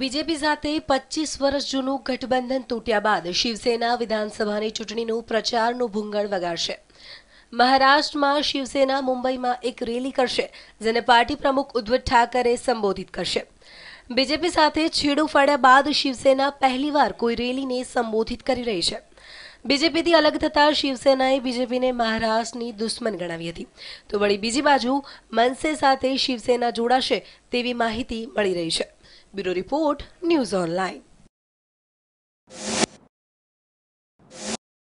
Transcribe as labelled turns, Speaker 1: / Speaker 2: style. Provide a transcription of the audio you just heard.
Speaker 1: BJP સાથે
Speaker 2: પચીસ વર્ષ જૂનું ગઠબંધન તૂટ્યા બાદ શિવસેના વિધાનસભાની ચૂંટણીનું પ્રચારનું ભૂંગળ વગાડશે મહારાષ્ટ્રમાં શિવસેના મુંબઈમાં એક રેલી કરશે જેને પાર્ટી પ્રમુખ ઉદ્ધવ ઠાકરે સંબોધિત કરશે બીજેપી સાથે છેડો ફાડ્યા બાદ શિવસેના પહેલીવાર કોઈ રેલીને સંબોધિત કરી રહી છે બીજેપીથી અલગ થતાં શિવસેનાએ બીજેપીને મહારાષ્ટ્રની દુશ્મન ગણાવી હતી તો વળી બીજી બાજુ મનસે સાથે શિવસેના જોડાશે તેવી માહિતી મળી રહી છે બ્યુરો રિપોર્ટ ન્યૂઝ ઓનલાઈન